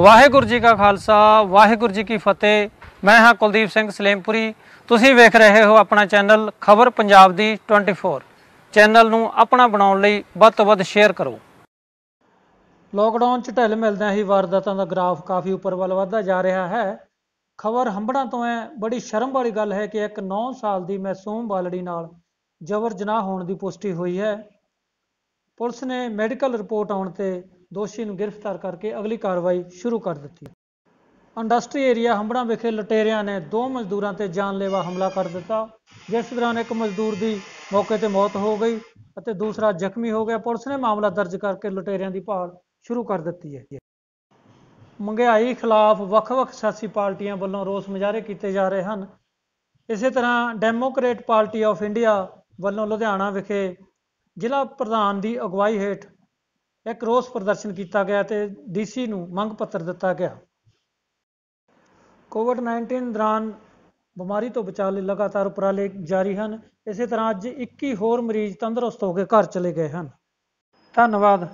ਵਾਹਿਗੁਰੂ ਜੀ ਕਾ ਖਾਲਸਾ ਵਾਹਿਗੁਰੂ ਜੀ ਕੀ ਫਤਿਹ ਮੈਂ ਹਾਂ ਕੁਲਦੀਪ ਸਿੰਘ ਸਲੇਮਪੁਰੀ ਤੁਸੀਂ ਵੇਖ ਰਹੇ ਹੋ ਆਪਣਾ ਚੈਨਲ ਖਬਰ ਪੰਜਾਬ ਦੀ 24 ਚੈਨਲ ਨੂੰ ਆਪਣਾ ਬਣਾਉਣ ਲਈ ਵੱਧ ਤੋਂ ਵੱਧ ਸ਼ੇਅਰ ਕਰੋ ਲੋਕਡਾਊਨ 'ਚ ਢਿੱਲ ਮਿਲਦਿਆਂ ਹੀ ਵਾਰਦਾਤਾਂ ਦਾ ਗ੍ਰਾਫ ਕਾਫੀ ਉੱਪਰ ਵੱਲ ਵਧਦਾ ਜਾ ਰਿਹਾ ਹੈ ਖਬਰ ਹੰਬੜਾਂ ਤੋਂ ਹੈ ਬੜੀ ਸ਼ਰਮ ਵਾਲੀ ਗੱਲ ਹੈ ਕਿ ਇੱਕ 9 ਸਾਲ ਦੀ ਮਾਸੂਮ ਬਾਲੜੀ ਨਾਲ ਜ਼ਬਰ ਜਨਾਹ ਹੋਣ ਦੀ ਪੁਸ਼ਟੀ ਹੋਈ ਹੈ ਪੁਲਿਸ ਨੇ ਮੈਡੀਕਲ ਰਿਪੋਰਟ ਆਉਣ ਤੇ ਦੋਸ਼ੀ ਨੂੰ ਗ੍ਰਿਫਤਾਰ ਕਰਕੇ ਅਗਲੀ ਕਾਰਵਾਈ ਸ਼ੁਰੂ ਕਰ ਦਿੱਤੀ ਇੰਡਸਟਰੀ ਏਰੀਆ ਹੰਬੜਾ ਵਿਖੇ ਲਟੇਰਿਆਂ ਨੇ ਦੋ ਮਜ਼ਦੂਰਾਂ ਤੇ ਜਾਨਲੇਵਾ ਹਮਲਾ ਕਰ ਦਿੱਤਾ ਜਿਸ ਦੌਰਾਨ ਇੱਕ ਮਜ਼ਦੂਰ ਦੀ ਮੌਕੇ ਤੇ ਮੌਤ ਹੋ ਗਈ ਅਤੇ ਦੂਸਰਾ ਜ਼ਖਮੀ ਹੋ ਗਿਆ ਪੁਲਿਸ ਨੇ ਮਾਮਲਾ ਦਰਜ ਕਰਕੇ ਲਟੇਰਿਆਂ ਦੀ ਭਾਲ ਸ਼ੁਰੂ ਕਰ ਦਿੱਤੀ ਹੈ ਮੰਗਾਈ ਖਿਲਾਫ ਵੱਖ-ਵੱਖ ਸਿਆਸੀ ਪਾਰਟੀਆਂ ਵੱਲੋਂ ਰੋਸ ਮੁਜ਼ਾਹਰੇ ਕੀਤੇ ਜਾ ਰਹੇ ਹਨ ਇਸੇ ਤਰ੍ਹਾਂ ਡੈਮੋਕ੍ਰੇਟ ਪਾਰਟੀ ਆਫ ਇੰਡੀਆ ਵੱਲੋਂ ਲੁਧਿਆਣਾ ਵਿਖੇ ਜ਼ਿਲ੍ਹਾ ਪ੍ਰਧਾਨ ਦੀ ਅਗਵਾਈ ਹੇਠ ਇੱਕ ਰੋਸ ਪ੍ਰਦਰਸ਼ਨ ਕੀਤਾ ਗਿਆ ਤੇ ਡੀਸੀ ਨੂੰ ਮੰਗ ਪੱਤਰ ਦਿੱਤਾ ਗਿਆ ਕੋਵਿਡ-19 ਦੌਰਾਨ ਬਿਮਾਰੀ ਤੋਂ ਬਚਾਅ ਲਈ ਲਗਾਤਾਰ ਉਪਰਾਲੇ ਜਾਰੀ ਹਨ ਇਸੇ ਤਰ੍ਹਾਂ ਅੱਜ 21 ਹੋਰ ਮਰੀਜ਼ ਤੰਦਰੁਸਤ ਹੋ ਕੇ ਘਰ ਚਲੇ ਗਏ ਹਨ ਧੰਨਵਾਦ